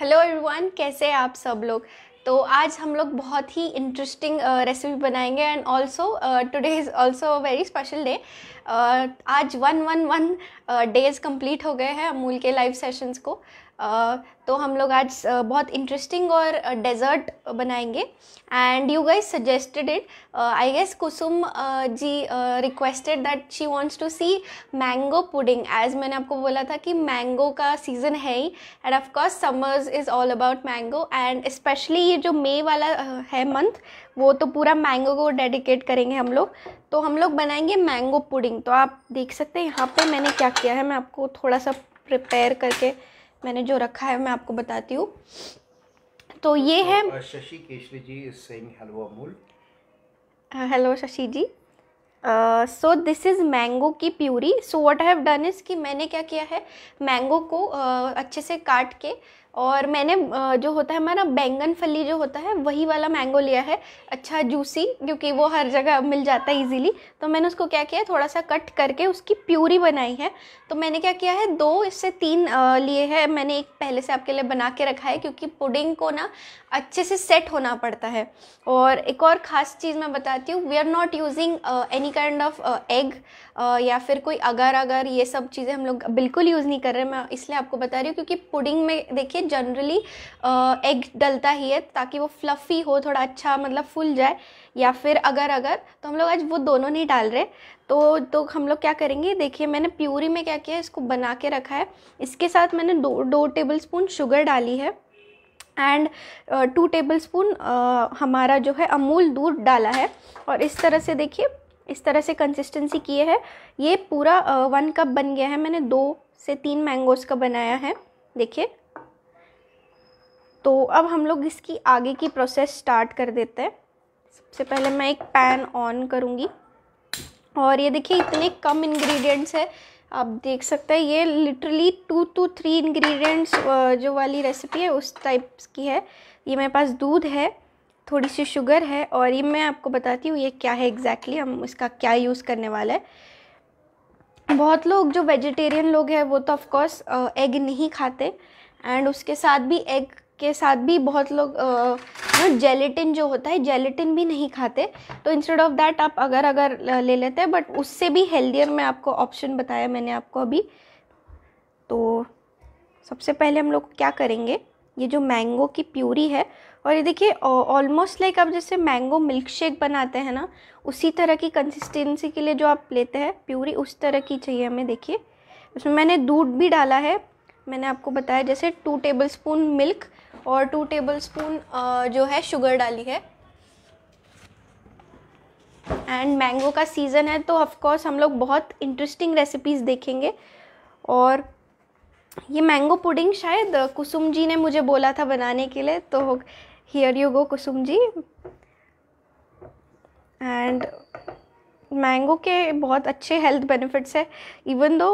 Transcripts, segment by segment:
hello everyone कैसे आप सब लोग तो आज हम लोग बहुत ही इंटरेस्टिंग रेसिपी uh, बनाएंगे and also today is also very special day आज one one one days complete हो गए हैं अमूल के लाइव सेशंस को तो हम लोग आज बहुत इंटरेस्टिंग और डेजर्ट बनाएंगे and you guys suggested it I guess Kusum ji requested that she wants to see mango pudding as मैंने आपको बोला था कि मैंगो का सीज़न है ही and of course summers is all about mango and specially ये जो मे वाला है मंथ वो तो पूरा मैंगो को डेडिकेट करेंगे हम लोग तो हम लोग बनाएंगे मैंगो पुडिंग तो आप देख सकते हैं यहाँ पे मैंने क्या किया है मैं आपको थोड़ा सा प्रिपेयर करके मैंने जो रखा है मैं आपको बताती हूँ तो ये तो है Shashi Keshari ji saying hello Amul hello Shashi ji so this is mango की puree so what I have done is कि मैंने क्या किया है मैंगो को uh, अच्छे से काट के और मैंने जो होता है हमारा बैंगन फली जो होता है वही वाला मैंगो लिया है अच्छा जूसी क्योंकि वो हर जगह मिल जाता है इजीली तो मैंने उसको क्या किया है थोड़ा सा कट करके उसकी प्यूरी बनाई है तो मैंने क्या किया है दो इससे तीन लिए हैं मैंने एक पहले से आपके लिए बना के रखा है क्योंकि पुडिंग को ना अच्छे से सेट होना पड़ता है और एक और ख़ास चीज़ मैं बताती हूँ we are not using any kind of egg या फिर कोई अगर अगर ये सब चीज़ें हम लोग बिल्कुल यूज़ नहीं कर रहे मैं इसलिए आपको बता रही हूँ क्योंकि पुडिंग में देखिए जनरली एग uh, डलता ही है ताकि वो फ्लफ़ी हो थोड़ा अच्छा मतलब फूल जाए या फिर अगर अगर तो हम लोग आज वो दोनों नहीं डाल रहे तो तो हम लोग क्या करेंगे देखिए मैंने प्यूरी में क्या किया इसको बना के रखा है इसके साथ मैंने दो दो टेबल स्पून शुगर डाली है एंड टू टेबल स्पून हमारा जो है अमूल दूध डाला है और इस तरह से देखिए इस तरह से कंसिस्टेंसी किए है ये पूरा वन uh, कप बन गया है मैंने दो से तीन मैंगोज़ का बनाया है देखिए तो अब हम लोग इसकी आगे की प्रोसेस स्टार्ट कर देते हैं सबसे पहले मैं एक पैन ऑन करूँगी और ये देखिए इतने कम इंग्रेडिएंट्स है आप देख सकते हैं ये literally two two three ingredients जो वाली रेसिपी है उस टाइप की है ये मेरे पास दूध है थोड़ी सी शुगर है और ये मैं आपको बताती हूँ ये क्या है एग्जैक्टली exactly, हम इसका क्या यूज़ करने वाला है बहुत लोग जो वेजिटेरियन लोग हैं वो तो ऑफकोर्स एग नहीं खाते एंड उसके साथ भी एग के साथ भी बहुत लोग जो जेलेटिन जो होता है जेलेटिन भी नहीं खाते तो इंस्टेड ऑफ दैट आप अगर अगर ले लेते हैं बट उससे भी हेल्दियर में आपको ऑप्शन बताया मैंने आपको अभी तो सबसे पहले हम लोग क्या करेंगे ये जो मैंगो की प्यूरी है और ये देखिए ऑलमोस्ट लाइक आप जैसे मैंगो मिल्क शेक बनाते हैं ना उसी तरह की कंसिस्टेंसी के लिए जो आप लेते हैं प्यूरी उस तरह की चाहिए हमें देखिए इसमें मैंने दूध भी डाला है मैंने आपको बताया जैसे टू टेबल स्पून मिल्क और टू टेबल स्पून जो है शुगर डाली है एंड मैंगो का सीज़न है तो ऑफ़कोर्स हम लोग बहुत इंटरेस्टिंग रेसिपीज़ देखेंगे और ये मैंगो पुडिंग शायद uh, कुसुम जी ने मुझे बोला था बनाने के लिए तो here you go Kusum ji and mango के बहुत अच्छे हेल्थ बेनिफिट्स है इवन दो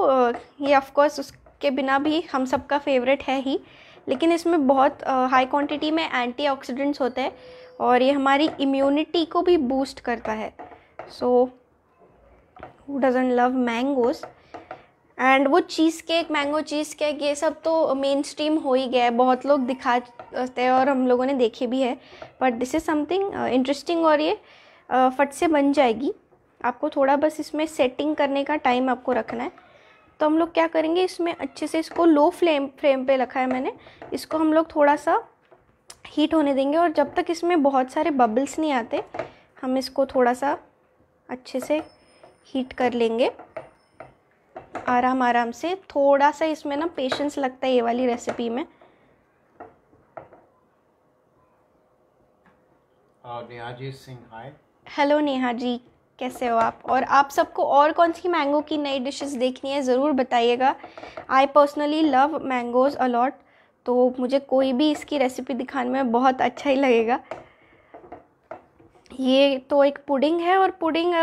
ये ऑफकोर्स उसके बिना भी हम सबका फेवरेट है ही लेकिन इसमें बहुत हाई क्वांटिटी में एंटीऑक्सीडेंट्स होते हैं और ये हमारी इम्यूनिटी को भी बूस्ट करता है so who doesn't love mangoes and वो cheesecake mango cheesecake ये सब तो मेन स्ट्रीम हो ही गया है बहुत लोग दिखाते हैं और हम लोगों ने देखे भी है but this is something interesting और ये uh, फट से बन जाएगी आपको थोड़ा बस इसमें सेटिंग करने का टाइम आपको रखना है तो हम लोग क्या करेंगे इसमें अच्छे से इसको लो फ्लेम फ्लेम पे रखा है मैंने इसको हम लोग थोड़ा सा हीट होने देंगे और जब तक इसमें बहुत सारे बबल्स नहीं आते हम इसको थोड़ा सा अच्छे से हीट कर लेंगे आराम आराम से थोड़ा सा इसमें ना पेशेंस लगता है ये वाली रेसिपी में और नेहा जी सिंह हाय हेलो नेहा जी कैसे हो आप और आप सबको और कौन सी मैंगो की नई डिशेस देखनी है ज़रूर बताइएगा I personally love mangoes a lot तो मुझे कोई भी इसकी रेसिपी दिखाने में बहुत अच्छा ही लगेगा ये तो एक पुडिंग है और पुडिंग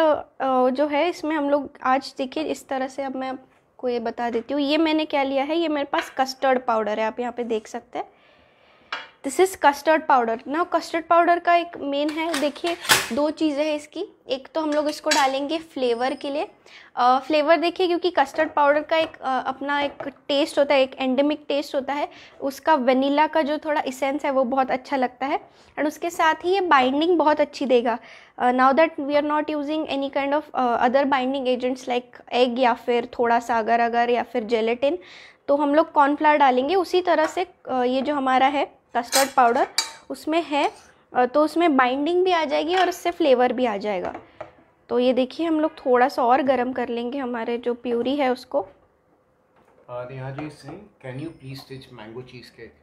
जो है इसमें हम लोग आज देखिए इस तरह से अब मैं आपको ये बता देती हूँ ये मैंने क्या लिया है ये मेरे पास कस्टर्ड पाउडर है आप यहाँ पे देख सकते हैं दिस इज़ कस्टर्ड पाउडर ना कस्टर्ड पाउडर का एक मेन है देखिए दो चीज़ें हैं इसकी एक तो हम लोग इसको डालेंगे फ्लेवर के लिए आ, फ्लेवर देखिए क्योंकि कस्टर्ड पाउडर का एक आ, अपना एक टेस्ट होता है एक एंडेमिक टेस्ट होता है उसका वनीला का जो थोड़ा इसेंस है वो बहुत अच्छा लगता है एंड उसके साथ ही ये बाइंडिंग बहुत अच्छी देगा now that we are not using any kind of other binding agents like egg या फिर थोड़ा सा अगर अगर या फिर जेलेटिन तो हम लोग कॉर्नफ्लावर डालेंगे उसी तरह से ये जो हमारा है कस्टर्ड पाउडर उसमें है तो उसमें बाइंडिंग भी आ जाएगी और उससे फ्लेवर भी आ जाएगा तो ये देखिए हम लोग थोड़ा सा और गर्म कर लेंगे हमारे जो प्यूरी है उसको Neha ji can you please stitch mango cheesecake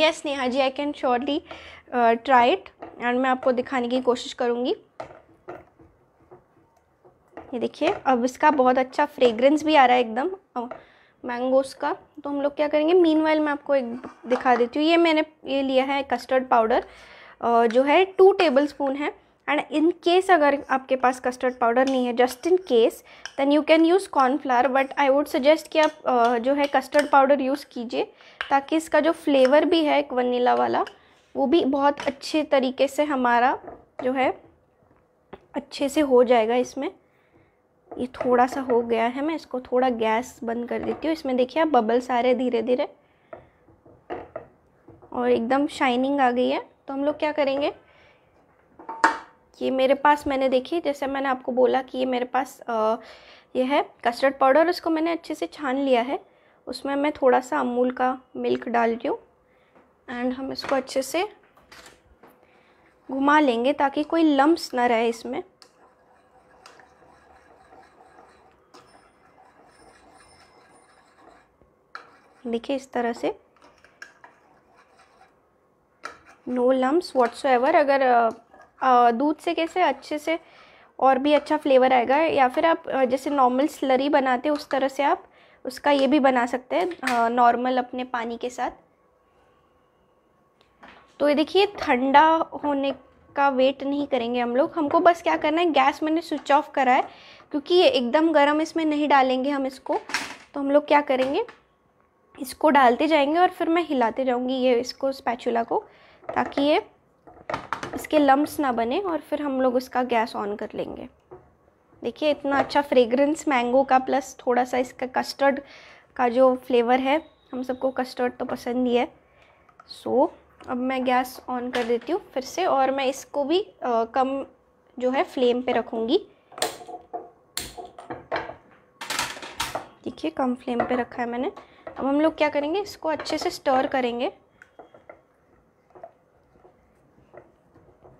yes Neha ji I can surely try it and मैं आपको दिखाने की कोशिश करूँगी ये देखिए अब इसका बहुत अच्छा फ्रेगरेंस भी आ रहा है एकदम मैंगोस का तो हम लोग क्या करेंगे मीन मैं आपको एक दिखा देती हूँ ये मैंने ये लिया है कस्टर्ड पाउडर जो है टू टेबल स्पून है एंड इन केस अगर आपके पास कस्टर्ड पाउडर नहीं है just in case then you can use cornflour but I would suggest कि आप जो है कस्टर्ड पाउडर यूज़ कीजिए ताकि इसका जो फ्लेवर भी है एक वनीला वाला वो भी बहुत अच्छे तरीके से हमारा जो है अच्छे से हो जाएगा इसमें ये थोड़ा सा हो गया है मैं इसको थोड़ा गैस बंद कर देती हूँ इसमें देखिए आप बबल्स आ रहे हैं धीरे धीरे और एकदम शाइनिंग आ गई है तो हम लोग क्या करेंगे ये मेरे पास मैंने देखी जैसे मैंने आपको बोला कि ये मेरे पास आ, ये है कस्टर्ड पाउडर उसको मैंने अच्छे से छान लिया है उसमें मैं थोड़ा सा अमूल का मिल्क डाल रही हूँ एंड हम इसको अच्छे से घुमा लेंगे ताकि कोई लम्ब्स ना रहे इसमें देखिए इस तरह से नो लम्ब्स वॉट्स एवर अगर दूध से कैसे अच्छे से और भी अच्छा फ्लेवर आएगा या फिर आप जैसे नॉर्मल स्लरी बनाते उस तरह से आप उसका ये भी बना सकते हैं नॉर्मल अपने पानी के साथ तो ये देखिए ठंडा होने का वेट नहीं करेंगे हम लोग हमको बस क्या करना है गैस मैंने स्विच ऑफ करा है क्योंकि ये एकदम गर्म इसमें नहीं डालेंगे हम इसको तो हम लोग क्या करेंगे इसको डालते जाएंगे और फिर मैं हिलाते जाऊंगी ये इसको स्पैचुला को ताकि ये इसके लम्ब्स ना बने और फिर हम लोग उसका गैस ऑन कर लेंगे देखिए इतना अच्छा फ्रेगरेंस मैंगो का प्लस थोड़ा सा इसका कस्टर्ड का जो फ्लेवर है हम सबको कस्टर्ड तो पसंद ही है सो so, अब मैं गैस ऑन कर देती हूँ फिर से और मैं इसको भी आ, कम जो है फ्लेम पे रखूँगी देखिए कम फ्लेम पे रखा है मैंने अब हम लोग क्या करेंगे इसको अच्छे से स्टर करेंगे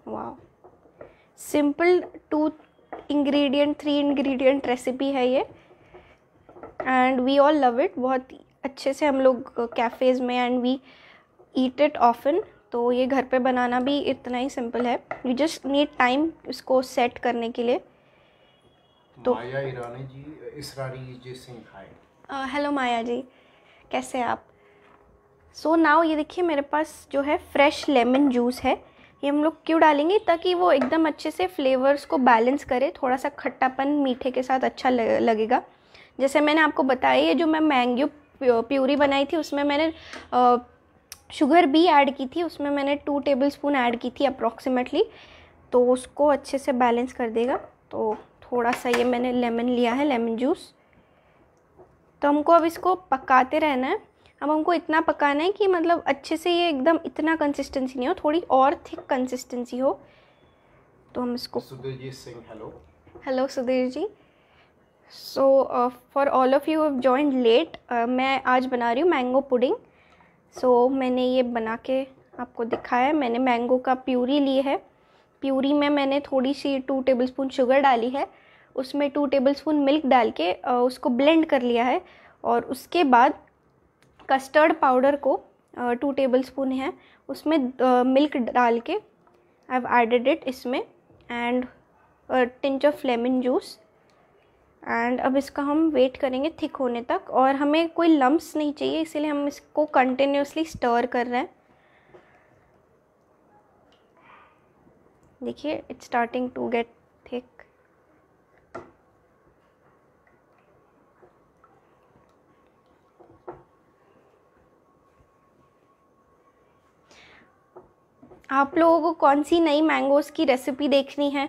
वाह simple two ingredient three ingredient recipe है ये and we all love it बहुत अच्छे से हम लोग कैफ़ेज़ uh, में and we eat it often तो ये घर पे बनाना भी इतना ही सिंपल है यू जस्ट नीड टाइम इसको सेट करने के लिए तो माया ईरानी जी इसरारी जी सिंह हाय हेलो माया जी कैसे आप सो so नाव ये देखिए मेरे पास जो है फ्रेश लेमन जूस है ये हम लोग क्यों डालेंगे ताकि वो एकदम अच्छे से फ्लेवर्स को बैलेंस करे थोड़ा सा खट्टापन मीठे के साथ अच्छा लगेगा जैसे मैंने आपको बताया ये जो मैं मैंगो प्यूरी बनाई थी उसमें मैंने शुगर भी ऐड की थी उसमें मैंने टू टेबल स्पून ऐड की थी अप्रॉक्सीमेटली तो उसको अच्छे से बैलेंस कर देगा तो थोड़ा सा ये मैंने लेमन लिया है लेमन जूस तो हमको अब इसको पकाते रहना है अब हमको इतना पकाना है कि मतलब अच्छे से ये एकदम इतना कंसिस्टेंसी नहीं हो थोड़ी और थिक कंसिस्टेंसी हो तो हम इसको Sudhir ji Singh hello hello Sudhir ji so for all of you have joined let मैं आज बना रही हूँ मैंगो पुडिंग सो so, मैंने ये बना के आपको दिखाया है मैंने मैंगो का प्यूरी ली है प्यूरी में मैंने थोड़ी सी टू टेबल स्पून शुगर डाली है उसमें टू टेबलस्पून मिल्क डाल के उसको ब्लेंड कर लिया है और उसके बाद कस्टर्ड पाउडर को टू टेबल स्पून है उसमें मिल्क डाल के आई हैव एडेड इट इसमें and tinge of lemon juice and अब इसका हम वेट करेंगे थिक होने तक और हमें कोई लम्स नहीं चाहिए इसीलिए हम इसको कंटिन्यूसली स्टर कर रहे हैं देखिए इट्स स्टार्टिंग टू गेट आप लोगों को कौन सी नई मैंगोज़ की रेसिपी देखनी है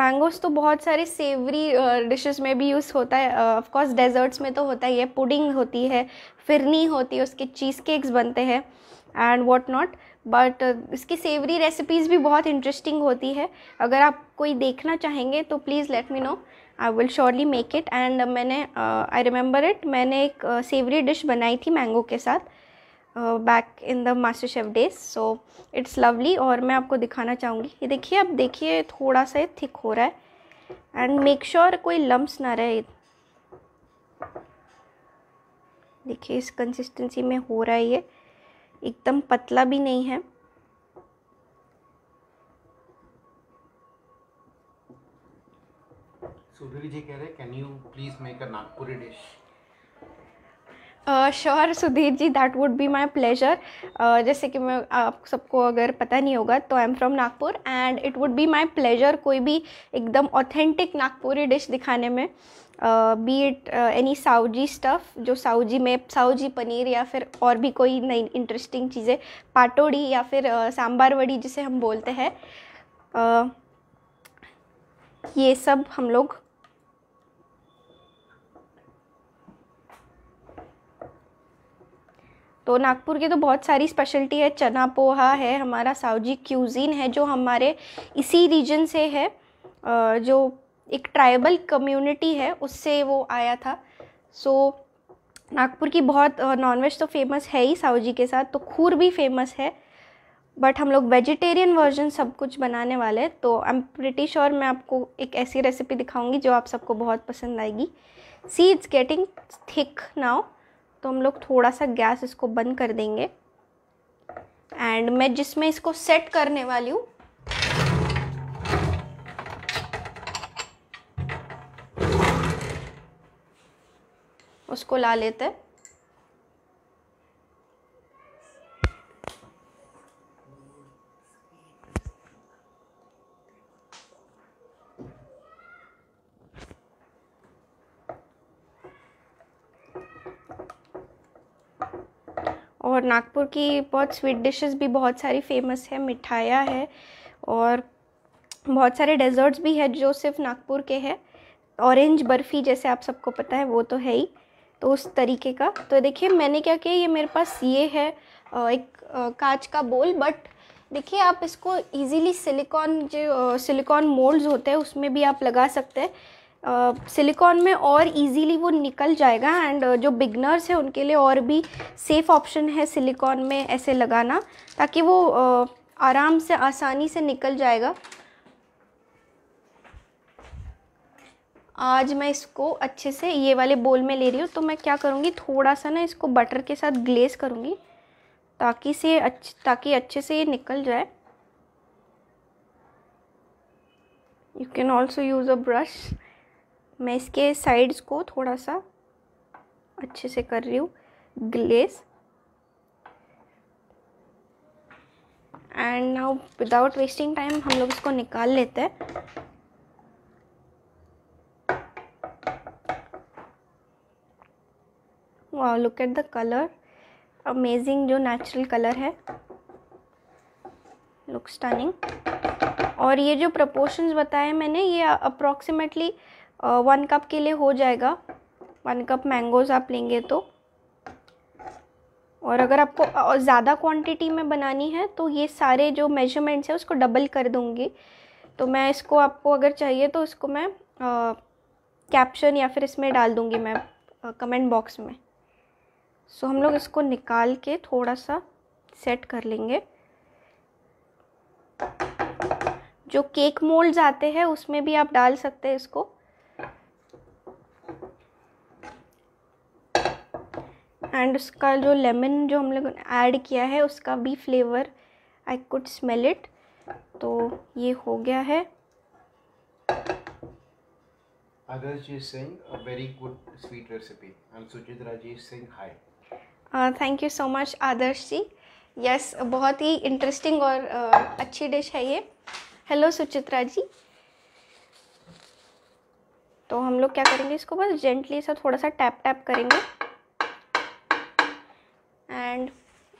मैंगोज़ तो बहुत सारे सेवरी डिशेस में भी यूज़ होता है ऑफकोर्स डेजर्ट्स में तो होता ही है पुडिंग होती है फिरनी होती है उसके चीज़ केक्स बनते हैं एंड वॉट नॉट बट इसकी सेवरी रेसिपीज़ भी बहुत इंटरेस्टिंग होती है अगर आप कोई देखना चाहेंगे तो please let me know I will surely make it and मैंने आई रिमेंबर इट मैंने एक सेवरी डिश बनाई थी मैंगो के साथ back in the MasterChef days so it's lovely और मैं आपको दिखाना चाहूँगी ये देखिए अब देखिए थोड़ा सा थिक हो रहा है एंड मेक श्योर कोई लम्ब्स ना रहे देखिए इस कंसिस्टेंसी में हो रहा है ये एकदम पतला भी नहीं है सुधीर जी कह रहे can you please make a Nagpuri dish sure Sudhir ji that would be my pleasure जैसे कि मैं आप सबको अगर पता नहीं होगा तो I am from Nagpur and it would be my pleasure कोई भी एकदम ऑथेंटिक नागपुरी डिश दिखाने में be it any Saoji stuff जो साउजी में साउजी पनीर या फिर और भी कोई नई इंटरेस्टिंग चीज़ें पाटोड़ी या फिर uh, सांबार वड़ी जिसे हम बोलते हैं uh, ये सब हम लोग तो नागपुर की तो बहुत सारी स्पेशलिटी है चना पोहा है हमारा साउजी क्यूजीन है जो हमारे इसी रीजन से है जो एक ट्राइबल कम्युनिटी है उससे वो आया था सो नागपुर की बहुत नॉनवेज तो फेमस है ही साउजी के साथ तो खूर भी फेमस है बट हम लोग वेजिटेरियन वर्जन सब कुछ बनाने वाले हैं तो आई एम प्रिटी श्योर मैं आपको एक ऐसी रेसिपी दिखाऊंगी जो आप सबको बहुत पसंद आएगी see it's getting thick now तो हम लोग थोड़ा सा गैस इसको बंद कर देंगे एंड मैं जिसमें इसको सेट करने वाली हूँ उसको ला लेते हैं और नागपुर की बहुत स्वीट डिशेस भी बहुत सारी फेमस है मिठाइयाँ है और बहुत सारे डेजर्ट्स भी है जो सिर्फ नागपुर के हैं ऑरेंज बर्फ़ी जैसे आप सबको पता है वो तो है ही तो उस तरीके का तो देखिए मैंने क्या किया ये मेरे पास ये है एक कांच का बोल बट देखिए आप इसको इजीली सिलिकॉन जो सिलिकॉन मोल्ड्स होते हैं उसमें भी आप लगा सकते हैं सिलिकॉन में और इजीली वो निकल जाएगा एंड जो बिगनर्स हैं उनके लिए और भी सेफ़ ऑप्शन है सिलिकॉन में ऐसे लगाना ताकि वो आराम से आसानी से निकल जाएगा आज मैं इसको अच्छे से ये वाले बोल में ले रही हूँ तो मैं क्या करूँगी थोड़ा सा ना इसको बटर के साथ ग्लेस करूँगी ताकि से अच्छ ताकि अच्छे से ये निकल जाए you can also use a brush मैं इसके साइड्स को थोड़ा सा अच्छे से कर रही हूँ glaze and now without wasting time हम लोग इसको निकाल लेते हैं वाह look at the colour amazing जो नेचुरल कलर है लुक स्टनिंग और ये जो प्रपोर्शन बताए मैंने ये अप्रॉक्सीमेटली वन कप के लिए हो जाएगा वन कप मैंगोज़ आप लेंगे तो और अगर आपको ज़्यादा क्वांटिटी में बनानी है तो ये सारे जो मेजरमेंट्स हैं उसको डबल कर दूँगी तो मैं इसको आपको अगर चाहिए तो इसको मैं कैप्शन या फिर इसमें डाल दूँगी मैं कमेंट बॉक्स में सो हम लोग इसको निकाल के थोड़ा सा सेट कर लेंगे जो केक मोल्ड्स आते हैं उसमें भी आप डाल सकते हैं इसको एंड उसका जो लेमन जो हम लोगों ने ऐड किया है उसका भी flavour I could smell it तो ये हो गया है thank you so much Adarsh ji yes uh, बहुत ही इंटरेस्टिंग और uh, अच्छी डिश है ये हेलो सुचित्रा जी तो हम लोग क्या करेंगे इसको बस जेंटली सा थोड़ा सा टैप टैप करेंगे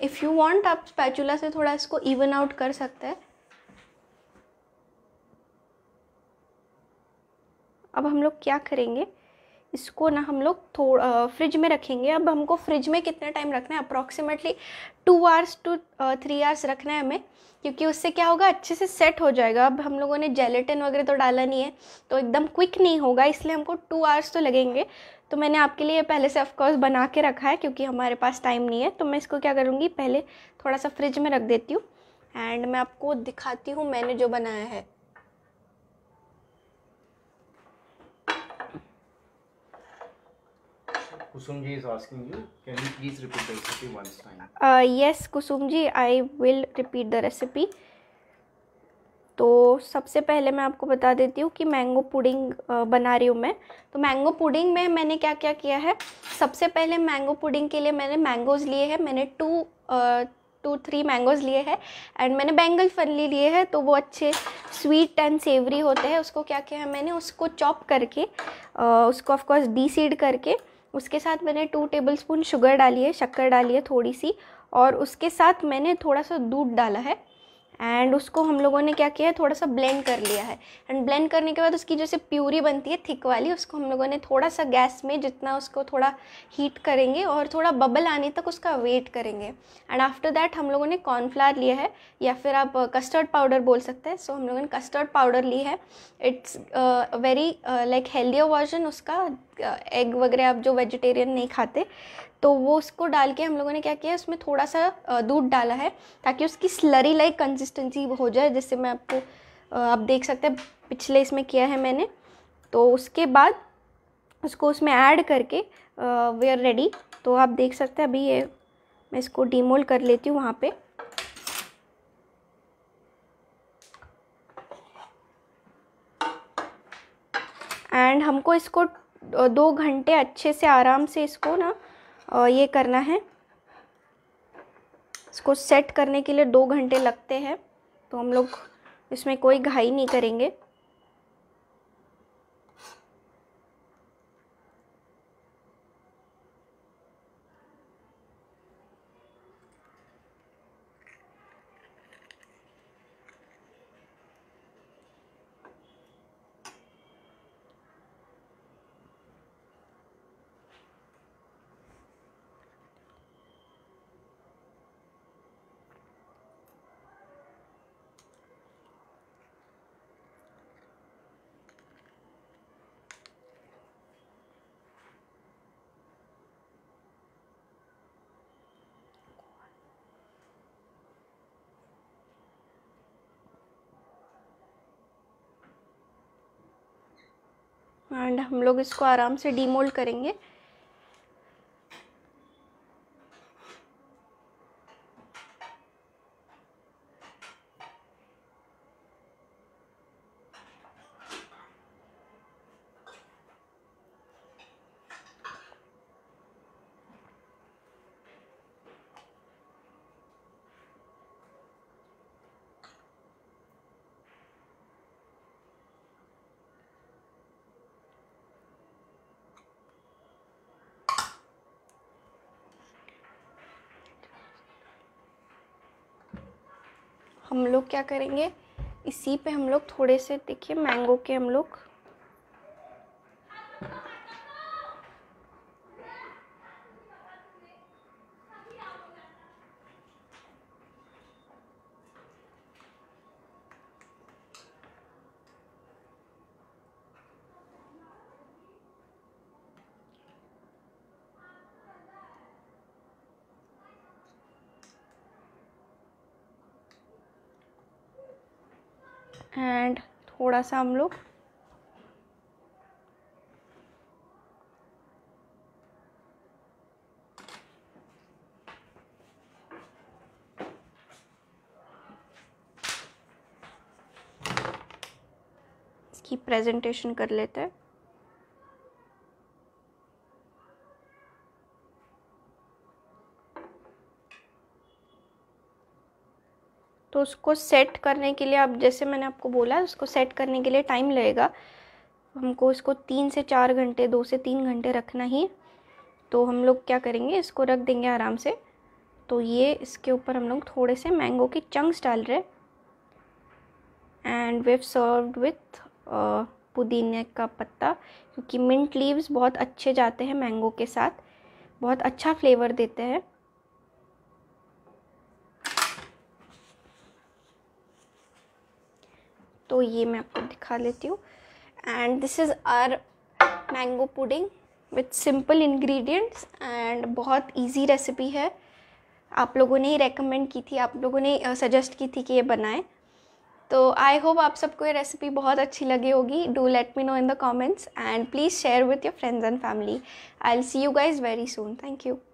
इफ़ यू वॉन्ट आप स्पैचुला से थोड़ा इसको इवन आउट कर सकते हैं अब हम लोग क्या करेंगे इसको ना हम लोग थोड़ा फ्रिज में रखेंगे अब हमको फ्रिज में कितना टाइम रखना है approximately two hours two three hours रखना है हमें क्योंकि उससे क्या होगा अच्छे से सेट हो जाएगा अब हम लोगों ने जेलेटिन वगैरह तो डाला नहीं है तो एकदम क्विक नहीं होगा इसलिए हमको टू आवर्स तो लगेंगे तो मैंने आपके लिए पहले से ऑफकोर्स बना के रखा है क्योंकि हमारे पास टाइम नहीं है तो मैं इसको क्या करूँगी पहले थोड़ा सा फ्रिज में रख देती हूँ एंड मैं आपको दिखाती हूँ मैंने जो बनाया है yes Kusum ji I will repeat the recipe तो सबसे पहले मैं आपको बता देती हूँ कि मैंगो पुडिंग बना रही हूँ मैं तो मैंगो पुडिंग में मैंने क्या क्या किया है सबसे पहले मैंगो पुडिंग के लिए मैंने मैंगोज़ लिए हैं मैंने टू टू थ्री मैंगोज़ लिए हैं एंड मैंने बैंगल फनली लिए हैं तो वो अच्छे स्वीट एंड सेवरी होते हैं उसको क्या किया है मैंने उसको चॉप करके उसको ऑफकोर्स डी सीड करके उसके साथ मैंने टू टेबल स्पून शुगर डाली है शक्कर डाली है थोड़ी सी और उसके साथ मैंने थोड़ा सा दूध डाला है एंड उसको हम लोगों ने क्या किया है थोड़ा सा ब्लेंड कर लिया है एंड ब्लेंड करने के बाद उसकी जैसे प्यूरी बनती है थिक वाली उसको हम लोगों ने थोड़ा सा गैस में जितना उसको थोड़ा हीट करेंगे और थोड़ा बबल आने तक उसका वेट करेंगे एंड आफ्टर दैट हम लोगों ने कॉर्नफ्लावर लिया है या फिर आप कस्टर्ड uh, पाउडर बोल सकते हैं सो so, हम लोगों ने कस्टर्ड पाउडर ली है it's very like healthier version उसका एग uh, वगैरह आप जो वेजिटेरियन नहीं खाते तो वो उसको डाल के हम लोगों ने क्या किया उसमें थोड़ा सा दूध डाला है ताकि उसकी स्लरी लाइक कंसिस्टेंसी हो जाए जिससे मैं आपको आप देख सकते हैं पिछले इसमें किया है मैंने तो उसके बाद उसको उसमें ऐड करके वी आर रेडी तो आप देख सकते हैं अभी ये मैं इसको डीमोल कर लेती हूँ वहाँ पे एंड हमको इसको दो घंटे अच्छे से आराम से इसको ना ये करना है इसको सेट करने के लिए दो घंटे लगते हैं तो हम लोग इसमें कोई घाई नहीं करेंगे एंड हम लोग इसको आराम से डीमोल्ड करेंगे हम लोग क्या करेंगे इसी पे हम लोग थोड़े से देखिए मैंगो के हम लोग थोड़ा सा हम लोग इसकी प्रेजेंटेशन कर लेते हैं तो उसको सेट करने के लिए आप जैसे मैंने आपको बोला उसको सेट करने के लिए टाइम लगेगा हमको इसको तीन से चार घंटे दो से तीन घंटे रखना ही तो हम लोग क्या करेंगे इसको रख देंगे आराम से तो ये इसके ऊपर हम लोग थोड़े से मैंगो के चंक्स डाल रहे एंड वेव सर्व्ड विथ पुदीने का पत्ता क्योंकि मिंट लीव्स बहुत अच्छे जाते हैं मैंगो के साथ बहुत अच्छा फ्लेवर देते हैं तो ये मैं आपको दिखा लेती हूँ and this is our mango pudding with simple ingredients and बहुत ईजी रेसिपी है आप लोगों ने ही रेकमेंड की थी आप लोगों ने सजेस्ट की थी कि ये बनाएं तो आई होप आप सबको ये रेसिपी बहुत अच्छी लगी होगी do let me know in the comments and please share with your friends and family I'll see you guys very soon thank you